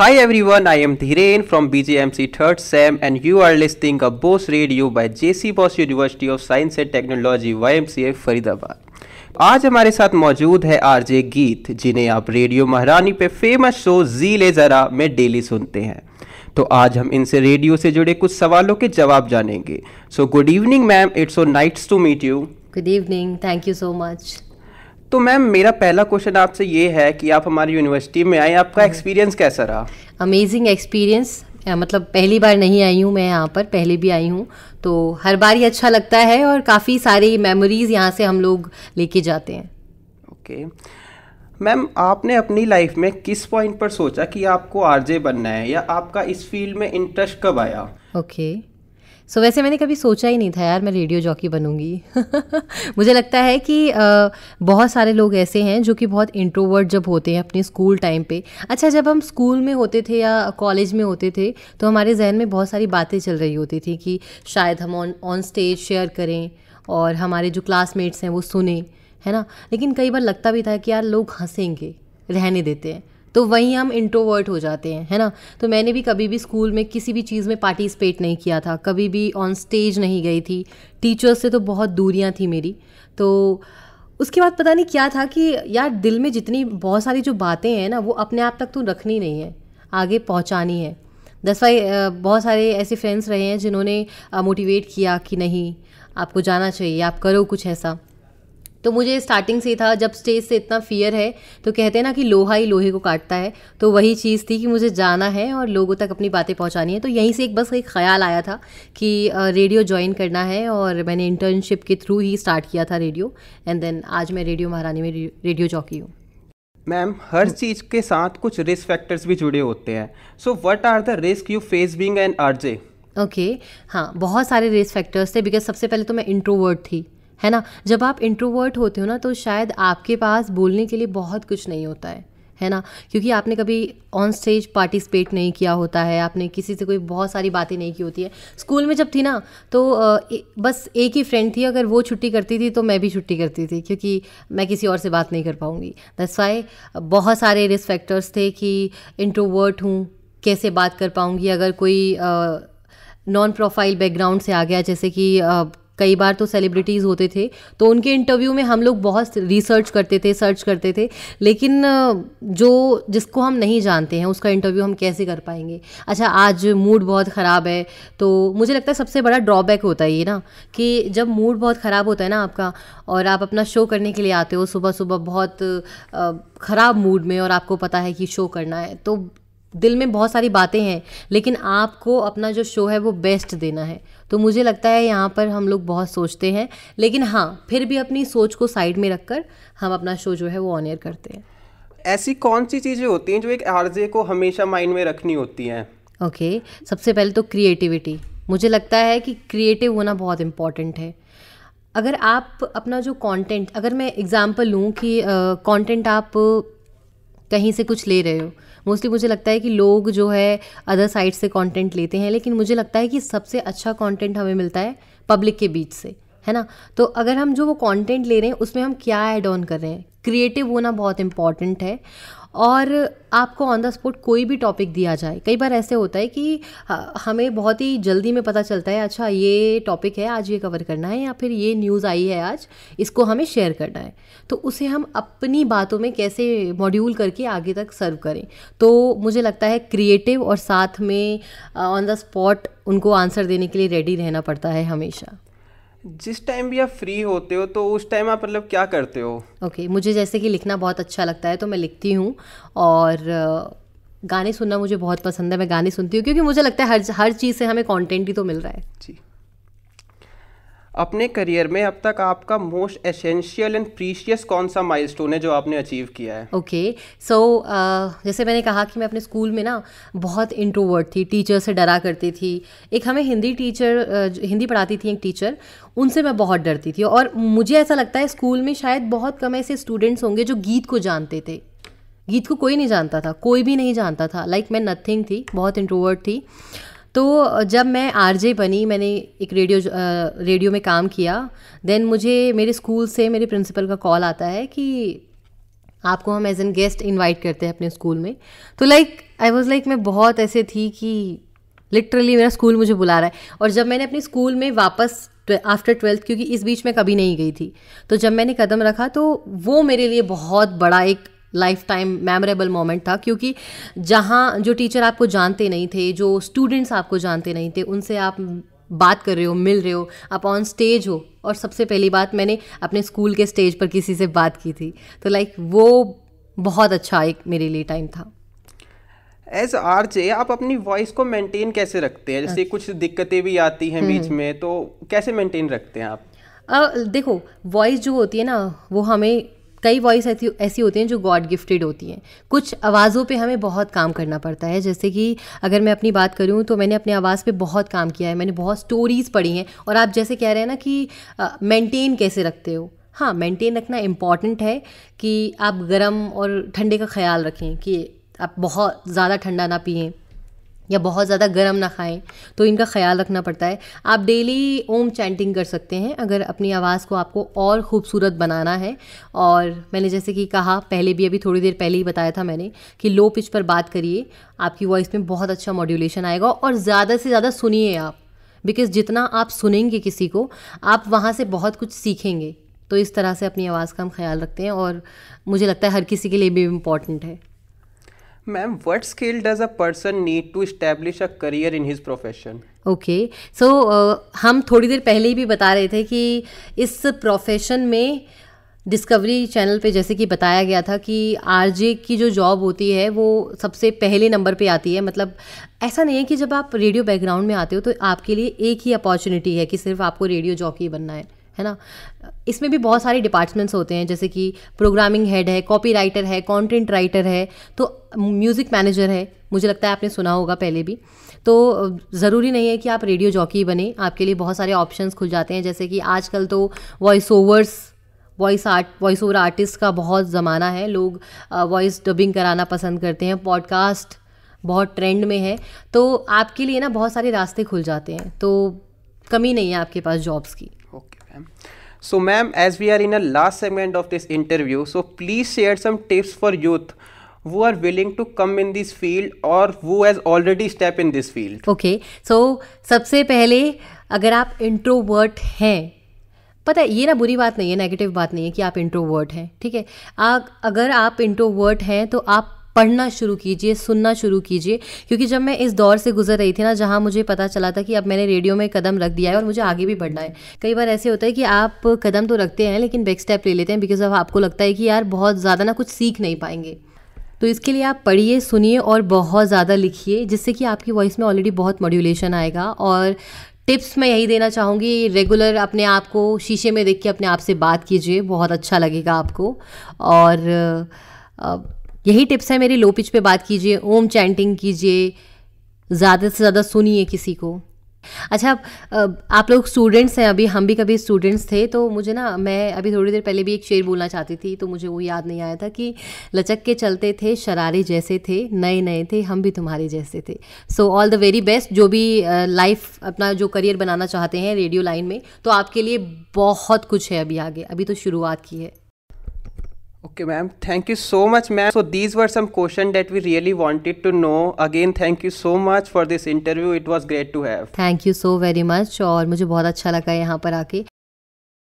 Hi everyone, I am Dhiren from BJMC 3rd SEM and you are listening a BOSS Radio by JC BOSS University of Science and Technology YMCA Faridabad. आज हमारे साथ मौजूद है RJ गीत जिन्हें आप radio महारानी पे फेमस शो जी ले जरा में डेली सुनते हैं तो आज हम इनसे रेडियो से जुड़े कुछ सवालों के जवाब जानेंगे so good evening ma'am it's so nice to meet you good evening thank you so much तो मैम मेरा पहला क्वेश्चन आपसे ये है कि आप हमारी यूनिवर्सिटी में आए आपका एक्सपीरियंस हाँ। कैसा रहा अमेजिंग एक्सपीरियंस मतलब पहली बार नहीं आई हूँ मैं यहाँ पर पहले भी आई हूँ तो हर बार ही अच्छा लगता है और काफ़ी सारी मेमोरीज यहाँ से हम लोग लेके जाते हैं ओके मैम आपने अपनी लाइफ में किस पॉइंट पर सोचा कि आपको आरजे बनना है या आपका इस फील्ड में इंटरेस्ट कब आया ओके okay. सो so, वैसे मैंने कभी सोचा ही नहीं था यार मैं रेडियो जॉकी बनूंगी मुझे लगता है कि आ, बहुत सारे लोग ऐसे हैं जो कि बहुत इंट्रोवर्ट जब होते हैं अपने स्कूल टाइम पे अच्छा जब हम स्कूल में होते थे या कॉलेज में होते थे तो हमारे जहन में बहुत सारी बातें चल रही होती थी कि शायद हम ऑन ऑन स्टेज शेयर करें और हमारे जो क्लासमेट्स हैं वो सुने है ना लेकिन कई बार लगता भी था कि यार लोग हंसेंगे रहने देते हैं तो वहीं हम इंट्रोवर्ट हो जाते हैं है ना तो मैंने भी कभी भी स्कूल में किसी भी चीज़ में पार्टिसिपेट नहीं किया था कभी भी ऑन स्टेज नहीं गई थी टीचर्स से तो बहुत दूरियाँ थी मेरी तो उसके बाद पता नहीं क्या था कि यार दिल में जितनी बहुत सारी जो बातें हैं ना वो अपने आप तक तो रखनी नहीं है आगे पहुँचानी है दस वाई बहुत सारे ऐसे फ्रेंड्स रहे हैं जिन्होंने मोटिवेट किया कि नहीं आपको जाना चाहिए आप करो कुछ ऐसा तो मुझे स्टार्टिंग से था जब स्टेज से इतना फियर है तो कहते हैं ना कि लोहा ही लोहे को काटता है तो वही चीज़ थी कि मुझे जाना है और लोगों तक अपनी बातें पहुंचानी है तो यहीं से एक बस एक ख्याल आया था कि रेडियो ज्वाइन करना है और मैंने इंटर्नशिप के थ्रू ही स्टार्ट किया था रेडियो एंड देन आज मैं रेडियो महारानी में रेडियो चौकी हूँ मैम हर चीज़ के साथ कुछ रिस्क फैक्टर्स भी जुड़े होते हैं so what are the risk you face being an R okay हाँ बहुत सारे रिस्क फैक्टर्स थे बिकॉज सबसे पहले तो मैं इंट्रोवर्ट थी है ना जब आप इंट्रोवर्ट होते हो ना तो शायद आपके पास बोलने के लिए बहुत कुछ नहीं होता है है ना क्योंकि आपने कभी ऑन स्टेज पार्टिसिपेट नहीं किया होता है आपने किसी से कोई बहुत सारी बातें नहीं की होती है स्कूल में जब थी ना तो बस एक ही फ्रेंड थी अगर वो छुट्टी करती थी तो मैं भी छुट्टी करती थी क्योंकि मैं किसी और से बात नहीं कर पाऊँगी दस वाई बहुत सारे रिस्क फैक्टर्स थे कि इंट्रोवर्ट हूँ कैसे बात कर पाऊँगी अगर कोई नॉन प्रोफाइल बैकग्राउंड से आ गया जैसे कि कई बार तो सेलिब्रिटीज़ होते थे तो उनके इंटरव्यू में हम लोग बहुत रिसर्च करते थे सर्च करते थे लेकिन जो जिसको हम नहीं जानते हैं उसका इंटरव्यू हम कैसे कर पाएंगे अच्छा आज मूड बहुत ख़राब है तो मुझे लगता है सबसे बड़ा ड्रॉबैक होता है ये ना कि जब मूड बहुत ख़राब होता है ना आपका और आप अपना शो करने के लिए आते हो सुबह सुबह बहुत ख़राब मूड में और आपको पता है कि शो करना है तो दिल में बहुत सारी बातें हैं लेकिन आपको अपना जो शो है वो बेस्ट देना है तो मुझे लगता है यहाँ पर हम लोग बहुत सोचते हैं लेकिन हाँ फिर भी अपनी सोच को साइड में रखकर हम अपना शो जो है वो ऑन एयर करते हैं ऐसी कौन सी चीज़ें होती हैं जो एक आरजे को हमेशा माइंड में रखनी होती हैं ओके okay, सबसे पहले तो क्रिएटिविटी मुझे लगता है कि क्रिएटिव होना बहुत इम्पॉर्टेंट है अगर आप अपना जो कंटेंट अगर मैं एग्जांपल लूँ कि कंटेंट आप कहीं से कुछ ले रहे हो मोस्टली मुझे लगता है कि लोग जो है अदर साइड से कंटेंट लेते हैं लेकिन मुझे लगता है कि सबसे अच्छा कंटेंट हमें मिलता है पब्लिक के बीच से है ना तो अगर हम जो वो कंटेंट ले रहे हैं उसमें हम क्या ऐड ऑन कर रहे हैं क्रिएटिव होना बहुत इम्पॉर्टेंट है और आपको ऑन द स्पॉट कोई भी टॉपिक दिया जाए कई बार ऐसे होता है कि हमें बहुत ही जल्दी में पता चलता है अच्छा ये टॉपिक है आज ये कवर करना है या फिर ये न्यूज़ आई है आज इसको हमें शेयर करना है तो उसे हम अपनी बातों में कैसे मॉड्यूल करके आगे तक सर्व करें तो मुझे लगता है क्रिएटिव और साथ में ऑन द स्पॉट उनको आंसर देने के लिए रेडी रहना पड़ता है हमेशा जिस टाइम भी आप फ्री होते हो तो उस टाइम आप मतलब क्या करते हो ओके okay, मुझे जैसे कि लिखना बहुत अच्छा लगता है तो मैं लिखती हूँ और गाने सुनना मुझे बहुत पसंद है मैं गाने सुनती हूँ क्योंकि मुझे लगता है हर हर चीज़ से हमें कंटेंट ही तो मिल रहा है जी अपने करियर में अब तक आपका मोस्ट एसेंशियल एंड प्रीशियस कौन सा माइलस्टोन है जो आपने अचीव किया है okay okay. So so, uh, जैसे मैंने कहा कि मैं अपने स्कूल में ना बहुत इंट्रोवर्ट थी टीचर से डरा करती थी एक हमें हिंदी टीचर uh, हिंदी पढ़ाती थी एक टीचर उनसे मैं बहुत डरती थी और मुझे ऐसा लगता है स्कूल में शायद बहुत कम ऐसे स्टूडेंट्स होंगे जो गीत को जानते थे गीत को कोई नहीं जानता था कोई भी नहीं जानता था लाइक like, मैं नथिंग थी बहुत इंट्रोवर्ट थी तो जब मैं आरजे बनी मैंने एक रेडियो रेडियो में काम किया देन मुझे मेरे स्कूल से मेरे प्रिंसिपल का कॉल आता है कि आपको हम एज एन गेस्ट इनवाइट करते हैं अपने स्कूल में तो लाइक आई वॉज लाइक मैं बहुत ऐसे थी कि लिटरली मेरा स्कूल मुझे बुला रहा है और जब मैंने अपने स्कूल में वापस आफ्टर ट्वेल्थ क्योंकि इस बीच में कभी नहीं गई थी तो जब मैंने कदम रखा तो वो मेरे लिए बहुत बड़ा एक लाइफ टाइम मेमोरेबल मोमेंट था क्योंकि जहाँ जो टीचर आपको जानते नहीं थे जो स्टूडेंट्स आपको जानते नहीं थे उनसे आप बात कर रहे हो मिल रहे हो आप ऑन स्टेज हो और सबसे पहली बात मैंने अपने स्कूल के स्टेज पर किसी से बात की थी तो लाइक वो बहुत अच्छा एक मेरे लिए टाइम था एज आर जे आप अपनी वॉइस को मेंटेन कैसे रखते हैं जैसे अच्छा। कुछ दिक्कतें भी आती हैं हम्म, बीच हम्म। में तो कैसे मेंटेन रखते हैं आप आ, देखो वॉइस जो होती है ना वो हमें कई वॉइस ऐसी ऐसी होती हैं जो गॉड गिफ्टेड होती हैं कुछ आवाज़ों पे हमें बहुत काम करना पड़ता है जैसे कि अगर मैं अपनी बात करूँ तो मैंने अपने आवाज़ पे बहुत काम किया है मैंने बहुत स्टोरीज़ पढ़ी हैं और आप जैसे कह रहे हैं ना कि मेंटेन कैसे रखते हो हाँ मेंटेन रखना इम्पॉर्टेंट है कि आप गर्म और ठंडे का ख्याल रखें कि आप बहुत ज़्यादा ठंडा ना पिए या बहुत ज़्यादा गर्म ना खाएं तो इनका ख्याल रखना पड़ता है आप डेली ओम चैंटिंग कर सकते हैं अगर अपनी आवाज़ को आपको और ख़ूबसूरत बनाना है और मैंने जैसे कि कहा पहले भी अभी थोड़ी देर पहले ही बताया था मैंने कि लो पिच पर बात करिए आपकी वॉइस में बहुत अच्छा मॉड्यूलेशन आएगा और ज़्यादा से ज़्यादा सुनिए आप बिकॉज़ जितना आप सुनेंगे किसी को आप वहाँ से बहुत कुछ सीखेंगे तो इस तरह से अपनी आवाज़ का हम ख्याल रखते हैं और मुझे लगता है हर किसी के लिए भी इम्पॉर्टेंट है ma'am what skill does a person need to establish a career in his profession okay so हम थोड़ी देर पहले ही भी बता रहे थे कि इस प्रोफेशन में डिस्कवरी चैनल पे जैसे कि बताया गया था कि आरजे की जो जॉब होती है वो सबसे पहले नंबर पे आती है मतलब ऐसा नहीं है कि जब आप रेडियो बैकग्राउंड में आते हो तो आपके लिए एक ही अपॉर्चुनिटी है कि सिर्फ आपको रेडियो जॉकी बनना है है ना इसमें भी बहुत सारे डिपार्टमेंट्स होते हैं जैसे कि प्रोग्रामिंग हेड है कॉपी राइटर है कॉन्टेंट राइटर है तो म्यूज़िक मैनेजर है मुझे लगता है आपने सुना होगा पहले भी तो ज़रूरी नहीं है कि आप रेडियो जॉकी बने आपके लिए बहुत सारे ऑप्शंस खुल जाते हैं जैसे कि आजकल तो voice overs voice art voice over artist का बहुत ज़माना है लोग वॉइस डबिंग कराना पसंद करते हैं पॉडकास्ट बहुत ट्रेंड में है तो आपके लिए ना बहुत सारे रास्ते खुल जाते हैं तो कमी नहीं है आपके पास जॉब्स की ma'am so ma'am as we are in a last segment of this interview so please share some tips for youth who are willing to come in this field और who has already step in this field okay so सबसे पहले अगर आप introvert हैं पता है ये ना बुरी बात नहीं है नेगेटिव बात नहीं है कि आप इंट्रोवर्ट हैं ठीक है अगर आप इंट्रोवर्ट हैं तो आप पढ़ना शुरू कीजिए सुनना शुरू कीजिए क्योंकि जब मैं इस दौर से गुजर रही थी ना जहाँ मुझे पता चला था कि अब मैंने रेडियो में कदम रख दिया है और मुझे आगे भी बढ़ना है कई बार ऐसे होता है कि आप कदम तो रखते हैं लेकिन बैक स्टेप ले लेते हैं बिकॉज ऑफ आपको लगता है कि यार बहुत ज़्यादा ना कुछ सीख नहीं पाएंगे तो इसके लिए आप पढ़िए सुनिए और बहुत ज़्यादा लिखिए जिससे कि आपकी वॉइस में ऑलरेडी बहुत मॉड्यूलेशन आएगा और टिप्स मैं यही देना चाहूँगी रेगुलर अपने आप को शीशे में देख के अपने आप से बात कीजिए बहुत अच्छा लगेगा आपको और यही टिप्स है मेरी लो पिच पे बात कीजिए ओम चैंटिंग कीजिए ज़्यादा से ज़्यादा सुनिए किसी को अच्छा आप लोग स्टूडेंट्स हैं अभी हम भी कभी स्टूडेंट्स थे तो मुझे ना मैं अभी थोड़ी देर पहले भी एक शेर बोलना चाहती थी तो मुझे वो याद नहीं आया था कि लचक के चलते थे शरारे जैसे थे नए नए थे हम भी तुम्हारे जैसे थे so all the very best जो भी लाइफ अपना जो करियर बनाना चाहते हैं रेडियो लाइन में तो आपके लिए बहुत कुछ है अभी आगे अभी तो शुरुआत की है okay ma'am thank you so much ma'am so these were some question that we really wanted to know again thank you so much for this interview it was great to have thank you so very much और मुझे बहुत अच्छा लगा यहाँ पर आके